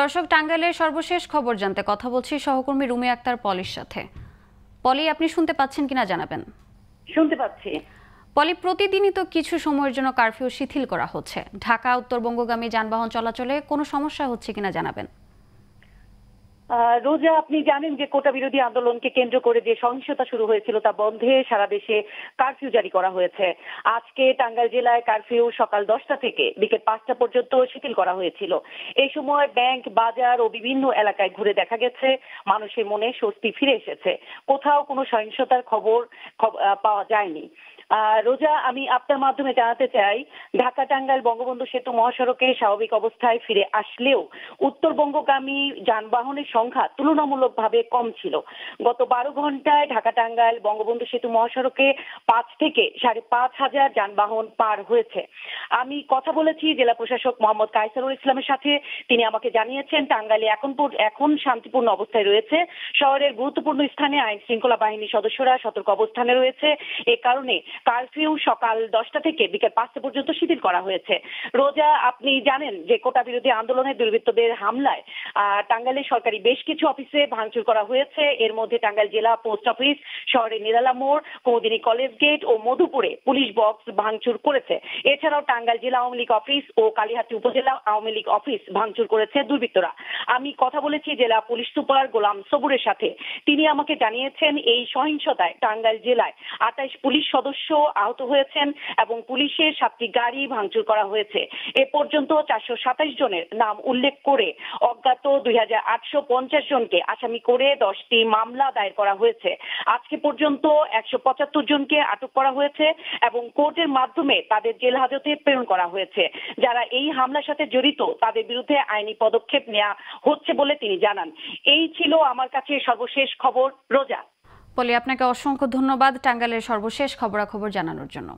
দর্শক টাঙ্গাইলের সর্বশেষ খবর জানতে কথা বলছি সহকর্মী রুমি আক্তার পলির সাথে পলি আপনি শুনতে পাচ্ছেন কিনা জানাবেন শুনতে পাচ্ছি পলি প্রতিদিনই তো কিছু সময়ের জন্য কারফিউ শিথিল করা হচ্ছে ঢাকা উত্তরবঙ্গগামী যানবাহন চলাচলে কোনো সমস্যা হচ্ছে কিনা জানাবেন রোজা আপনি জানেন যে কোটা বিরোধী আন্দোলনকে কেন্দ্র করে যে সহিংসতা শুরু হয়েছিল তা বন্ধে সারা দেশে কারফিউ জারি করা হয়েছে আজকে টাঙ্গাইল জেলায় কারফিউ সকাল দশটা থেকে বিকেল পাঁচটা পর্যন্ত শিথিল করা হয়েছিল এই সময় ব্যাংক বাজার ও বিভিন্ন এলাকায় ঘুরে দেখা গেছে মানুষের মনে স্বস্তি ফিরে এসেছে কোথাও কোনো সহিংসতার খবর পাওয়া যায়নি রোজা আমি আপনার মাধ্যমে জানাতে চাই ঢাকা টাঙ্গাইল বঙ্গবন্ধু সেতু মহাসড়কে স্বাভাবিক অবস্থায় ফিরে আসলেও উত্তরবঙ্গগামী যানবাহনের সংখ্যা তুলনামূলকভাবে কম ছিল গত বারো ঘন্টায় ঢাকা টাঙ্গাইল বঙ্গবন্ধু সেতু মহাসড়কে পাঁচ থেকে সাড়ে পাঁচ হাজার যানবাহন পার হয়েছে আমি কথা বলেছি জেলা প্রশাসক মোহাম্মদ কায়সারুল ইসলামের সাথে তিনি আমাকে জানিয়েছেন টাঙ্গাইলে এখন এখন শান্তিপূর্ণ অবস্থায় রয়েছে শহরের গুরুত্বপূর্ণ স্থানে আইন শৃঙ্খলা বাহিনীর সদস্যরা সতর্ক অবস্থানে রয়েছে এ কারণে কারফিউ সকাল দশটা থেকে বিকেল পাঁচটা পর্যন্ত শিথিল করা হয়েছে রোজা আপনি জানেন যে কোটা বিরোধী আন্দোলনে দুর্বৃত্তদের হামলায় টাঙ্গাইলের সরকারি বেশ কিছু অফিসে ভাঙচুর করা হয়েছে এর মধ্যে টাঙ্গাইল জেলা পোস্ট অফিস শহরের নিরালা মোড় কৌদিনী কলেজ গেট ও মধুপুরে পুলিশ বক্স ভাঙচুর করেছে এছাড়াও টাঙ্গাইল জেলা আওয়ামী লীগ অফিস ও কালীহাটি উপজেলা আওয়ামী লীগ অফিস ভাঙচুর করেছে দুর্বৃত্তরা আমি কথা বলেছি জেলা পুলিশ সুপার গোলাম সবুরের সাথে তিনি আমাকে জানিয়েছেন এই সহিংসতায় টাঙ্গাইল জেলায় আটাইশ পুলিশ সদস্য আহত হয়েছেন এবং পুলিশের সাতটি গাড়ি ভাঙচুর করা হয়েছে এ পর্যন্ত চারশো সাতাশ জনের নাম উল্লেখ করে অজ্ঞাত দুই হাজার আটশো পঞ্চাশ জনকে আসামি করে দশটি মামলা দায়ের করা হয়েছে আজকে পর্যন্ত একশো পঁচাত্তর জনকে আটক করা হয়েছে এবং কোর্টের মাধ্যমে তাদের জেল হাজতে প্রেরণ করা হয়েছে যারা এই হামলার সাথে জড়িত তাদের বিরুদ্ধে আইনি পদক্ষেপ নেওয়া হচ্ছে বলে তিনি জানান এই ছিল আমার কাছে সর্বশেষ খবর রোজা বলে আপনাকে অসংখ্য ধন্যবাদ টাঙ্গালের সর্বশেষ খবরাখবর জানানোর জন্য